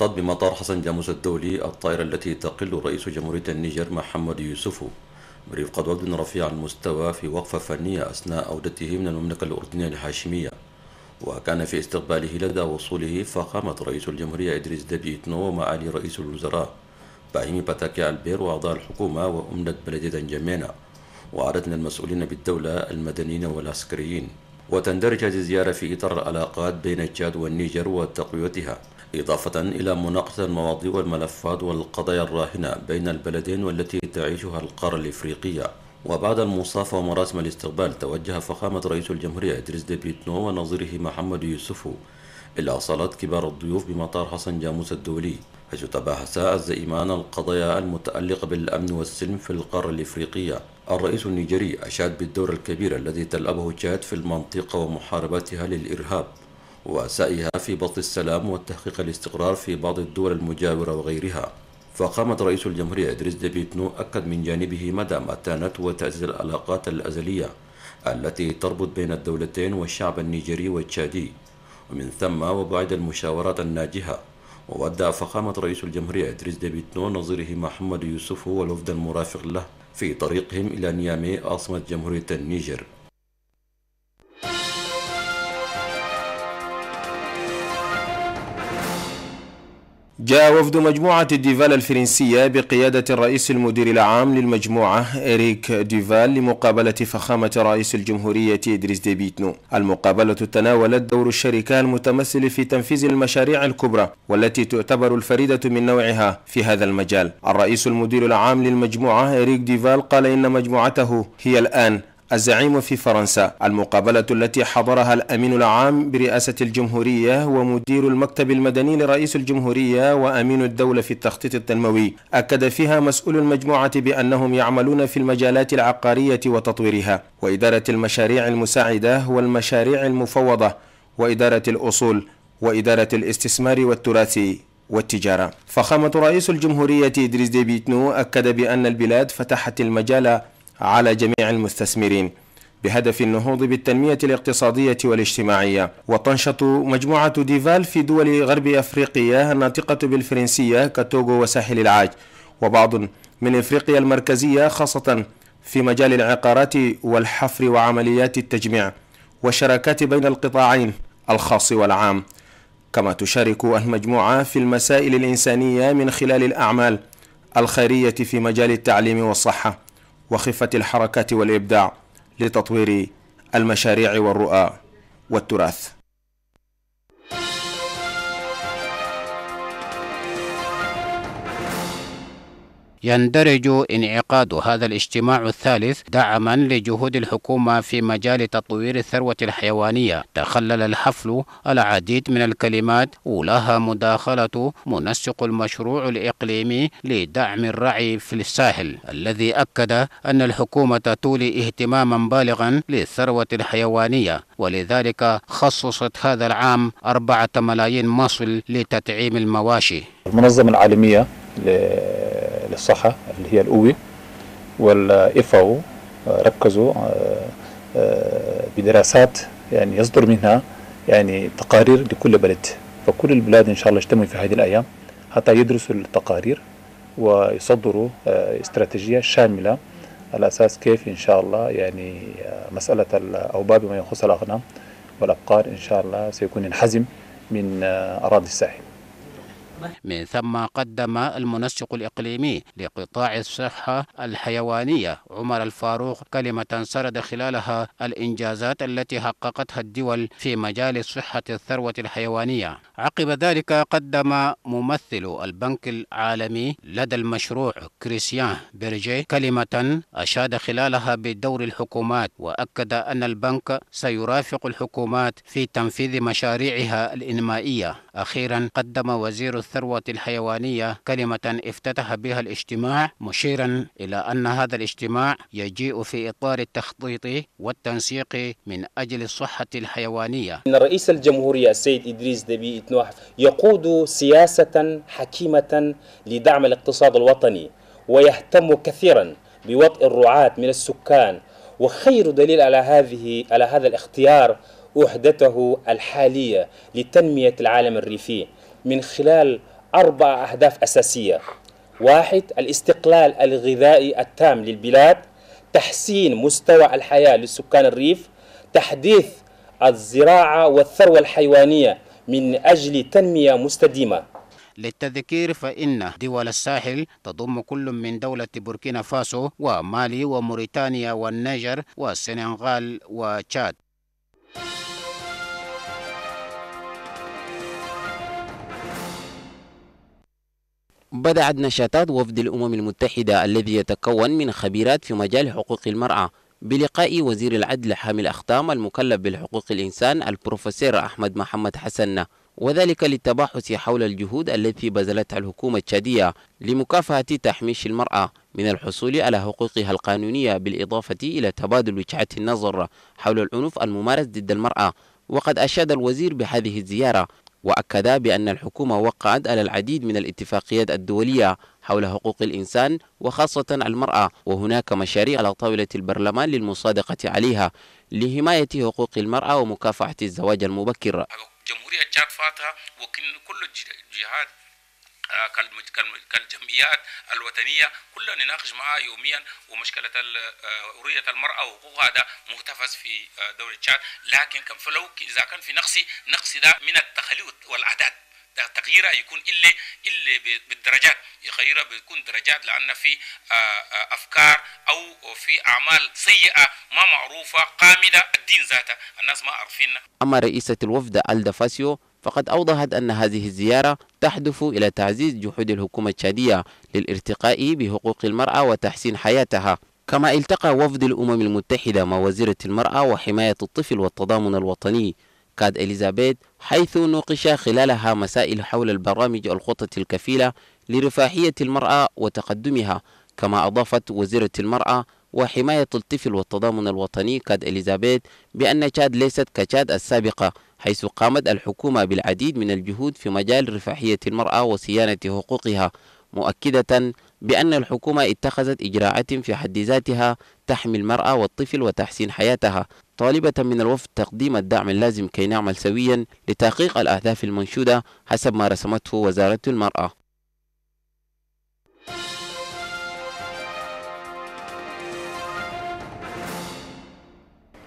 غطت بمطار حسن جاموس الدولي الطائرة التي تقل رئيس جمهورية النيجر محمد يوسف برفقة وفد رفيع المستوى في وقفة فنية أثناء عودته من المملكة الأردنية الهاشمية وكان في استقباله لدى وصوله فقامت رئيس الجمهورية إدريس دبي إتنو ومعالي رئيس الوزراء باهيمي باتاكي البير وأعضاء الحكومة وأمنة بلدية جمينة وعدد من المسؤولين بالدولة المدنيين والعسكريين وتندرج هذه الزيارة في إطار العلاقات بين تشاد والنيجر وتقويتها إضافة إلى مناقشة المواضيع والملفات والقضايا الراهنة بين البلدين والتي تعيشها القارة الإفريقية وبعد المصافة ومراسم الاستقبال توجه فخامة رئيس الجمهورية إدريس ديبيتنو ونظيره محمد يوسف إلى صالة كبار الضيوف بمطار حسن جاموس الدولي حيث تباحثا الزئيمان القضايا المتعلقة بالأمن والسلم في القارة الإفريقية الرئيس النيجري أشاد بالدور الكبير الذي تلعبه تشاد في المنطقة ومحاربتها للإرهاب وسعيها في بسط السلام والتحقيق الاستقرار في بعض الدول المجاورة وغيرها فقامت رئيس الجمهورية إدريس ديبيتنو أكد من جانبه مدى متانة وتعزيز العلاقات الأزلية التي تربط بين الدولتين والشعب النيجري والتشادي ومن ثم وبعد المشاورات الناجحة وودع فخامة رئيس الجمهورية إدريس ديبيتنو نظيره محمد يوسف والوفد المرافق له في طريقهم إلى نيامي عاصمة جمهورية النيجر جاء وفد مجموعة ديفال الفرنسية بقيادة الرئيس المدير العام للمجموعة إريك ديفال لمقابلة فخامة رئيس الجمهورية إدريس ديبيتنو المقابلة تناولت دور الشركة المتمثل في تنفيذ المشاريع الكبرى والتي تعتبر الفريدة من نوعها في هذا المجال الرئيس المدير العام للمجموعة إريك ديفال قال إن مجموعته هي الآن الزعيم في فرنسا المقابلة التي حضرها الأمين العام برئاسة الجمهورية ومدير المكتب المدني لرئيس الجمهورية وأمين الدولة في التخطيط التنموي أكد فيها مسؤول المجموعة بأنهم يعملون في المجالات العقارية وتطويرها وإدارة المشاريع المساعدة والمشاريع المفوضة وإدارة الأصول وإدارة الاستثمار والتراثي والتجارة فخامة رئيس الجمهورية إدريس ديبيتنو أكد بأن البلاد فتحت المجال على جميع المستثمرين بهدف النهوض بالتنمية الاقتصادية والاجتماعية وتنشط مجموعة ديفال في دول غرب أفريقيا الناطقة بالفرنسية كتوغو وساحل العاج وبعض من إفريقيا المركزية خاصة في مجال العقارات والحفر وعمليات التجميع والشراكات بين القطاعين الخاص والعام كما تشارك المجموعة في المسائل الإنسانية من خلال الأعمال الخيرية في مجال التعليم والصحة وخفة الحركات والإبداع لتطوير المشاريع والرؤى والتراث يندرج انعقاد هذا الاجتماع الثالث دعما لجهود الحكومة في مجال تطوير الثروة الحيوانية تخلل الحفل العديد من الكلمات أولها مداخلة منسق المشروع الإقليمي لدعم الرعي في الساحل الذي أكد أن الحكومة تولي اهتماما بالغا للثروة الحيوانية ولذلك خصصت هذا العام أربعة ملايين مصل لتطعيم المواشي المنظمة العالمية الصحة اللي هي الأوي والإفاو او ركزوا آه، آه، بدراسات يعني يصدر منها يعني تقارير لكل بلد فكل البلاد ان شاء الله اجتمعوا في هذه الايام حتى يدرسوا التقارير ويصدروا آه، استراتيجيه شامله على اساس كيف ان شاء الله يعني مساله او باب ما يخص الاغنام والابقار ان شاء الله سيكون انحزم من اراضي الساحل من ثم قدم المنسق الإقليمي لقطاع الصحة الحيوانية عمر الفاروق كلمة سرد خلالها الإنجازات التي حققتها الدول في مجال صحة الثروة الحيوانية عقب ذلك قدم ممثل البنك العالمي لدى المشروع كريسيان بيرجي كلمة أشاد خلالها بدور الحكومات وأكد أن البنك سيرافق الحكومات في تنفيذ مشاريعها الإنمائية أخيرا قدم وزير والثروة الحيوانية كلمة افتتح بها الاجتماع مشيرا إلى أن هذا الاجتماع يجيء في إطار التخطيط والتنسيق من أجل الصحة الحيوانية إن رئيس الجمهورية السيد إدريس دبي إتنوح يقود سياسة حكيمة لدعم الاقتصاد الوطني ويهتم كثيرا بوضع الرعاة من السكان وخير دليل على هذه على هذا الاختيار وحدته الحالية لتنمية العالم الريفي من خلال أربع أهداف أساسية واحد الاستقلال الغذائي التام للبلاد تحسين مستوى الحياة لسكان الريف تحديث الزراعة والثروة الحيوانية من أجل تنمية مستديمة للتذكير فإن دول الساحل تضم كل من دولة بوركينا فاسو ومالي وموريتانيا والنيجر والسنغال وتشاد بدأت نشاطات وفد الأمم المتحدة الذي يتكون من خبيرات في مجال حقوق المرأة بلقاء وزير العدل حامل أختام المكلف بالحقوق الإنسان البروفيسور أحمد محمد حسن وذلك للتباحث حول الجهود التي بذلتها الحكومة التشادية لمكافحة تحميش المرأة من الحصول على حقوقها القانونية بالإضافة إلى تبادل وجهات النظر حول العنف الممارس ضد المرأة وقد أشاد الوزير بهذه الزيارة وأكد بأن الحكومة وقعت على العديد من الاتفاقيات الدولية حول حقوق الإنسان وخاصة المرأة وهناك مشاريع على طاولة البرلمان للمصادقة عليها لحماية حقوق المرأة ومكافحة الزواج المبكر جمهورية تشاد فاتها وكل جهات كالجمعيات الوطنية كلها نناقش معها يوميا ومشكلة حرية آه، المرأة وحقوقها ده مهتفز في آه، دولة تشاد لكن كان فلو إذا كان في نقص نقص ده من التخليل والعداد تغييرها يكون إلا إلا بالدرجات يغيرها بتكون درجات لأن في آه، أفكار أو في أعمال سيئة ما معروفة قامدة الدين ذاته الناس ما عارفين أما رئيسة الوفد ألدا فاسيو فقد أوضحت أن هذه الزيارة تهدف إلى تعزيز جهود الحكومة التشادية للارتقاء بحقوق المرأة وتحسين حياتها كما التقى وفد الأمم المتحدة مع وزيرة المرأة وحماية الطفل والتضامن الوطني كاد إليزابيث حيث نوقش خلالها مسائل حول البرامج والخطط الكفيلة لرفاهية المرأة وتقدمها كما أضافت وزيرة المرأة وحماية الطفل والتضامن الوطني كاد إليزابيث بأن تشاد ليست كتشاد السابقة حيث قامت الحكومة بالعديد من الجهود في مجال رفاهية المرأة وصيانة حقوقها مؤكدة بأن الحكومة اتخذت إجراءات في حد ذاتها تحمي المرأة والطفل وتحسين حياتها طالبة من الوفد تقديم الدعم اللازم كي نعمل سويا لتحقيق الأهداف المنشودة حسب ما رسمته وزارة المرأة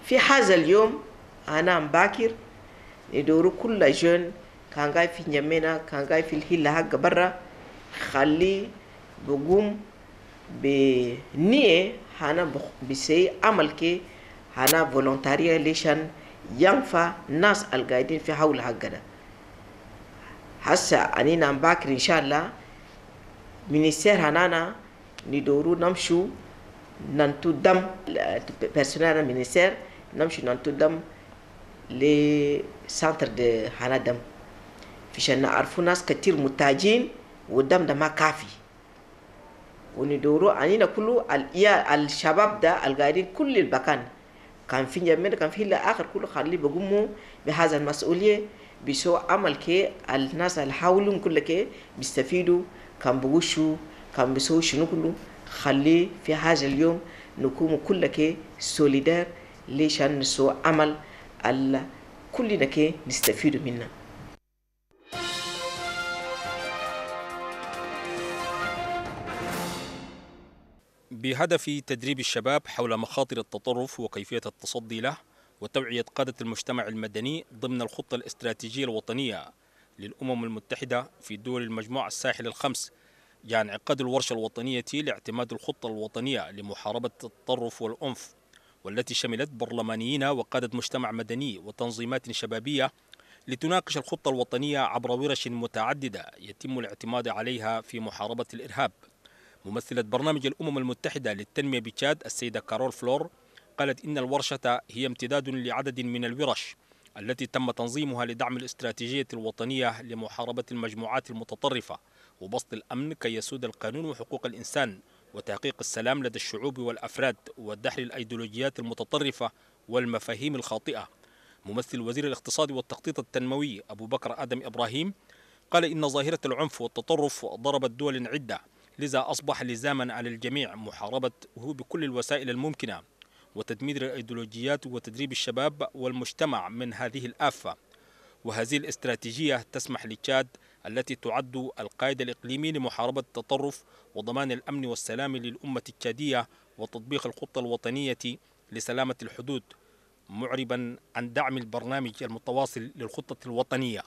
في هذا اليوم أنا باكر ندور كل جون كان جاي في نيمينا كان جاي في الهلة حق برا خلي بقوم بنية هانا بسي عمل كي هنا فولنتاريا ليشان ينفع ناس القايدين في حول حقنا هسا أني نام باكر إن شاء الله ministère hanana ندورو نمشو namshu دم dam personnel ministère نمشي ننتو الدم لسنتر دي حنا دم فيشان نعرفو ناس كتير متاجين ودم ده ما كافي وندوروا علينا كله الشباب ده القاعدين كل البكان كان في جميل كان في لآخر كله خليه بقومو بهذا المسؤولية بيسو عمل كي الناس اللي حولهم كله كي بيستفيدوا كان بقوشوا كان بيسو شنو كله خليه في هذا اليوم نكون كل كي سوليدار لشأن نسو عمل كلنا كي نستفيد منه بهدف تدريب الشباب حول مخاطر التطرف وكيفية التصدي له وتوعية قادة المجتمع المدني ضمن الخطة الاستراتيجية الوطنية للأمم المتحدة في دول المجموعة الساحل الخمس جاء يعني انعقاد الورشة الوطنية لاعتماد الخطة الوطنية لمحاربة التطرف والأنف والتي شملت برلمانيين وقادة مجتمع مدني وتنظيمات شبابية لتناقش الخطة الوطنية عبر ورش متعددة يتم الاعتماد عليها في محاربة الإرهاب ممثلة برنامج الأمم المتحدة للتنمية بتشاد السيدة كارول فلور قالت إن الورشة هي امتداد لعدد من الورش التي تم تنظيمها لدعم الاستراتيجية الوطنية لمحاربة المجموعات المتطرفة وبسط الأمن كي يسود القانون وحقوق الإنسان وتحقيق السلام لدى الشعوب والأفراد ودحر الأيديولوجيات المتطرفة والمفاهيم الخاطئة ممثل وزير الاقتصاد والتخطيط التنموي أبو بكر آدم إبراهيم قال إن ظاهرة العنف والتطرف ضربت دول عدة لذا أصبح لزاما على الجميع محاربته بكل الوسائل الممكنة وتدمير الأيديولوجيات وتدريب الشباب والمجتمع من هذه الآفة وهذه الاستراتيجية تسمح لتشاد التي تعد القائد الإقليمي لمحاربة التطرف وضمان الأمن والسلام للأمة التشادية وتطبيق الخطة الوطنية لسلامة الحدود معربا عن دعم البرنامج المتواصل للخطة الوطنية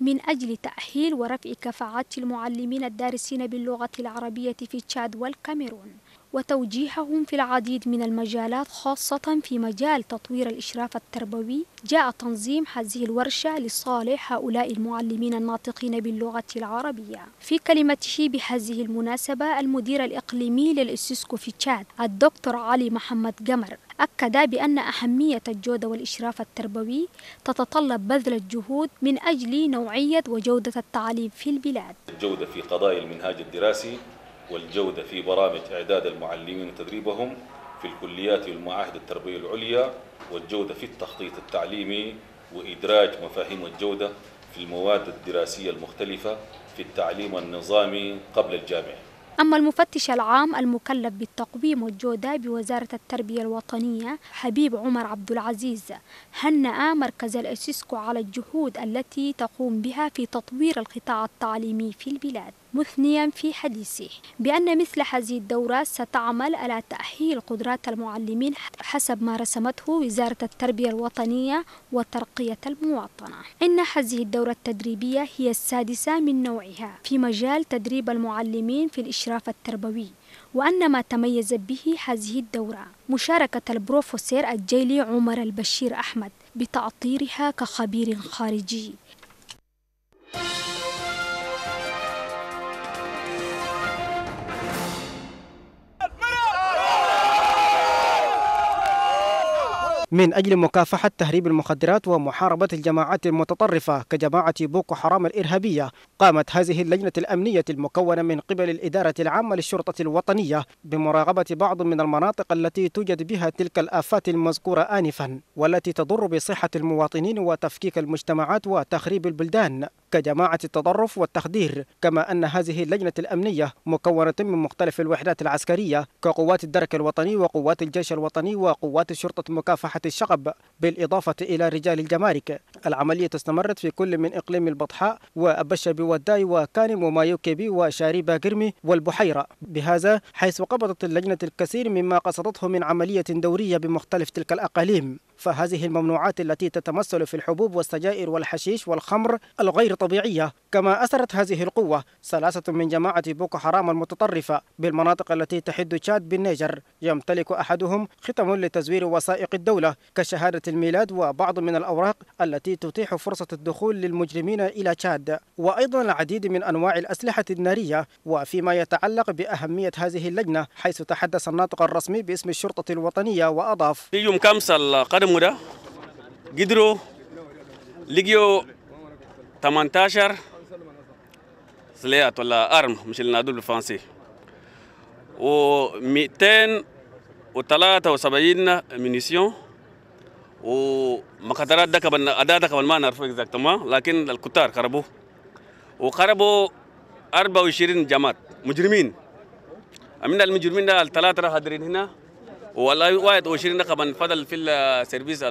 من أجل تأهيل ورفع كفاءات المعلمين الدارسين باللغة العربية في تشاد والكاميرون وتوجيههم في العديد من المجالات خاصة في مجال تطوير الإشراف التربوي جاء تنظيم هذه الورشة لصالح هؤلاء المعلمين الناطقين باللغة العربية في كلمته بهذه المناسبة المدير الإقليمي للإسيسكو في تشاد الدكتور علي محمد قمر أكد بأن أهمية الجودة والإشراف التربوي تتطلب بذل الجهود من أجل نوعية وجودة التعليم في البلاد الجودة في قضايا المنهاج الدراسي والجودة في برامج إعداد المعلمين وتدريبهم في الكليات والمعاهد التربية العليا والجودة في التخطيط التعليمي وإدراج مفاهيم الجودة في المواد الدراسية المختلفة في التعليم النظامي قبل الجامعي أما المفتش العام المكلف بالتقويم والجودة بوزارة التربية الوطنية حبيب عمر عبد العزيز هنأ مركز الأسيسكو على الجهود التي تقوم بها في تطوير القطاع التعليمي في البلاد مثنيا في حديثه بأن مثل هذه الدورات ستعمل على تأهيل قدرات المعلمين حسب ما رسمته وزارة التربية الوطنية وترقية المواطنة إن هذه الدورة التدريبية هي السادسة من نوعها في مجال تدريب المعلمين في الإشراف التربوي وأن ما تميز به هذه الدورة مشاركة البروفيسور الجيلي عمر البشير أحمد بتعطيرها كخبير خارجي من أجل مكافحة تهريب المخدرات ومحاربة الجماعات المتطرفة كجماعة بوكو حرام الإرهابية قامت هذه اللجنة الأمنية المكونة من قبل الإدارة العامة للشرطة الوطنية بمراقبة بعض من المناطق التي توجد بها تلك الآفات المذكورة آنفا والتي تضر بصحة المواطنين وتفكيك المجتمعات وتخريب البلدان كجماعة التطرف والتخدير كما أن هذه اللجنة الأمنية مكونة من مختلف الوحدات العسكرية كقوات الدرك الوطني وقوات الجيش الوطني وقوات شرطة مكافحة الشغب بالإضافة إلى رجال الجمارك العملية استمرت في كل من إقليم البطحاء وأبشب بوداي وكانم ومايوكيبي وشاريبا قرمي والبحيرة بهذا حيث قبضت اللجنة الكثير مما قصدته من عملية دورية بمختلف تلك الأقاليم فهذه الممنوعات التي تتمثل في الحبوب والسجائر والحشيش والخمر الغير طبيعية كما أثرت هذه القوة ثلاثة من جماعة بوكو حرام المتطرفة بالمناطق التي تحد تشاد بالنيجر يمتلك أحدهم ختم لتزوير وثائق الدولة كشهادة الميلاد وبعض من الأوراق التي تتيح فرصة الدخول للمجرمين إلى تشاد وأيضا العديد من أنواع الأسلحة النارية وفيما يتعلق بأهمية هذه اللجنة حيث تحدث الناطق الرسمي باسم الشرطة الوطنية وأضاف يوم كامس مودا غيدرو ليغيو 18 سليات ولا ارم مش اللي نادول بالفرنسي و 273 مينيسيون ومقدرات ده كمان بن ده كمان ما نعرف اكزاكتومون لكن الكتار خربوه وخربوا 24 جماعة مجرمين من المجرمين ده الثلاثه هادرين هنا ولا واحد وعشرين رقم فضل في السيرفيس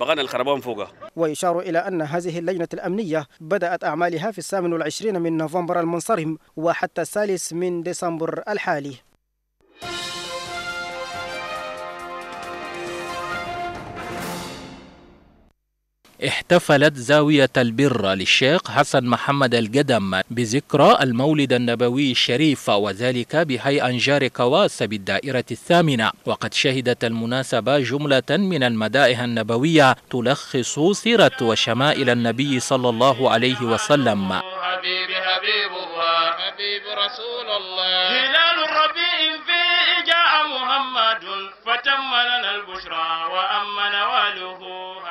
بغان الخربان فوقه ويشار إلى أن هذه اللجنة الأمنية بدأت أعمالها في الثامن والعشرين من نوفمبر المنصرم وحتى الثالث من ديسمبر الحالي احتفلت زاوية البر للشيخ حسن محمد القدم بذكرى المولد النبوي الشريف وذلك بهيئة أنجار كواس بالدائرة الثامنة وقد شهدت المناسبة جملة من المدائح النبوية تلخص سيرة وشمائل النبي صلى الله عليه وسلم حبيبي حبيب الله حبيب رسول الله هلال الربيع فيه جاء محمد فت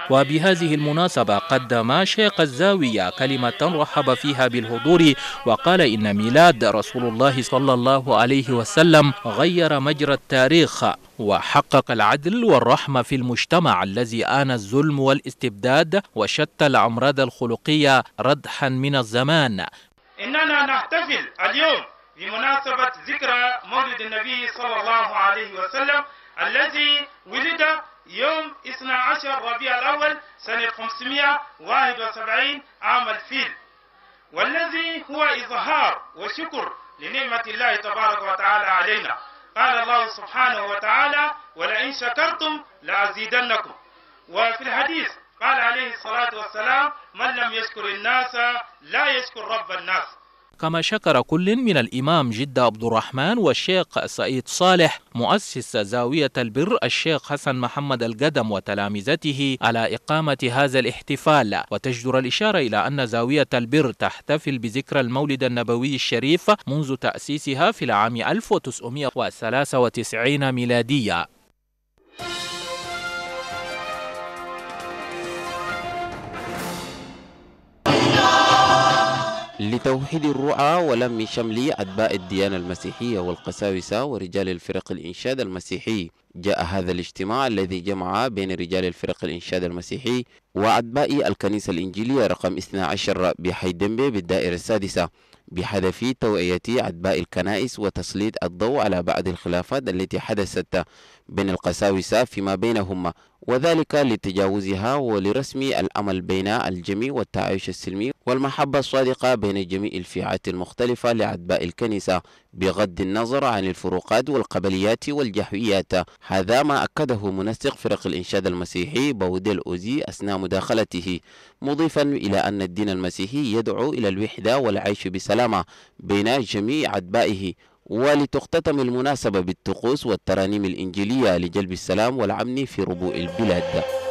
وبهذه المناسبة قدم شيخ الزاوية كلمة رحب فيها بالحضور وقال إن ميلاد رسول الله صلى الله عليه وسلم غير مجرى التاريخ وحقق العدل والرحمة في المجتمع الذي آن الظلم والاستبداد وشتى الأمراض الخلقية ردحا من الزمان إننا نحتفل اليوم بمناسبة ذكرى مولد النبي صلى الله عليه وسلم الذي ولد يوم 12 ربيع الأول سنة 571 عام الفيل والذي هو إظهار وشكر لنعمة الله تبارك وتعالى علينا قال الله سبحانه وتعالى ولئن شكرتم لأزيدنكم وفي الحديث قال عليه الصلاة والسلام من لم يشكر الناس لا يشكر رب الناس كما شكر كل من الإمام جدة عبد الرحمن والشيخ سعيد صالح مؤسس زاوية البر الشيخ حسن محمد القدم وتلامذته على إقامة هذا الاحتفال وتجدر الإشارة إلى أن زاوية البر تحتفل بذكرى المولد النبوي الشريف منذ تأسيسها في العام 1993 ميلادية لتوحيد الرعاة ولم شمل أتباع الديانة المسيحية والقساوسة ورجال الفرق الإنشاد المسيحي جاء هذا الاجتماع الذي جمع بين رجال الفرق الإنشاد المسيحي وأتباع الكنيسة الإنجيلية رقم 12 بحيدمبي بالدائرة السادسة بحذف توعية عدباء الكنائس وتسليط الضوء على بعض الخلافات التي حدثت بين القساوسة فيما بينهما وذلك لتجاوزها ولرسم الأمل بين الجميع والتعايش السلمي والمحبة الصادقة بين جميع الفئات المختلفة لعدباء الكنيسة بغض النظر عن الفروقات والقبليات والجحويات هذا ما أكده منسق فرق الإنشاد المسيحي بوديل أوزي أثناء مداخلته مضيفا إلى أن الدين المسيحي يدعو إلى الوحدة والعيش بسلام والسلامة بين جميع أتباعه ولتختتم المناسبة بالطقوس والترانيم الإنجيلية لجلب السلام والعمن في ربوع البلاد